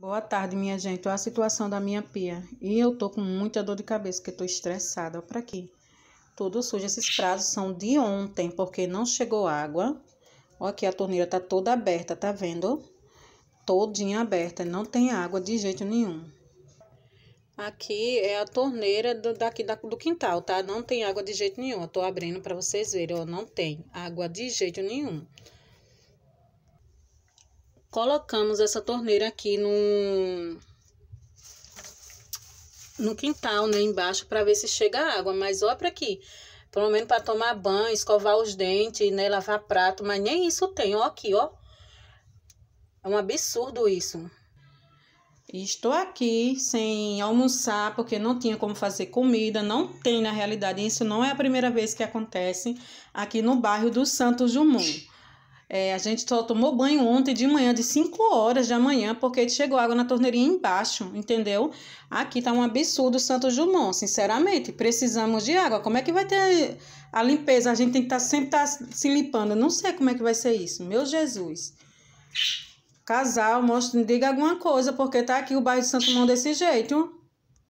Boa tarde, minha gente. Olha a situação da minha pia. E eu tô com muita dor de cabeça, porque tô estressada. Olha pra aqui. Tudo sujo. Esses prazos são de ontem, porque não chegou água. Olha aqui, a torneira tá toda aberta, tá vendo? Todinha aberta. Não tem água de jeito nenhum. Aqui é a torneira do, daqui da, do quintal, tá? Não tem água de jeito nenhum. Eu tô abrindo pra vocês verem, ó. Não tem água de jeito nenhum colocamos essa torneira aqui no, no quintal, né, embaixo, para ver se chega água. Mas olha para aqui, pelo menos para tomar banho, escovar os dentes, né, lavar prato, mas nem isso tem. Ó aqui, ó. É um absurdo isso. Estou aqui sem almoçar porque não tinha como fazer comida, não tem na realidade. Isso não é a primeira vez que acontece aqui no bairro do Santos Dumont. É, a gente só tomou banho ontem de manhã, de 5 horas de manhã, porque chegou água na torneirinha embaixo, entendeu? Aqui tá um absurdo Santo Dumont, sinceramente. Precisamos de água. Como é que vai ter a limpeza? A gente tem que estar tá, sempre tá se limpando. não sei como é que vai ser isso. Meu Jesus. Casal, mostra, diga alguma coisa, porque tá aqui o bairro de Santo Dumont desse jeito.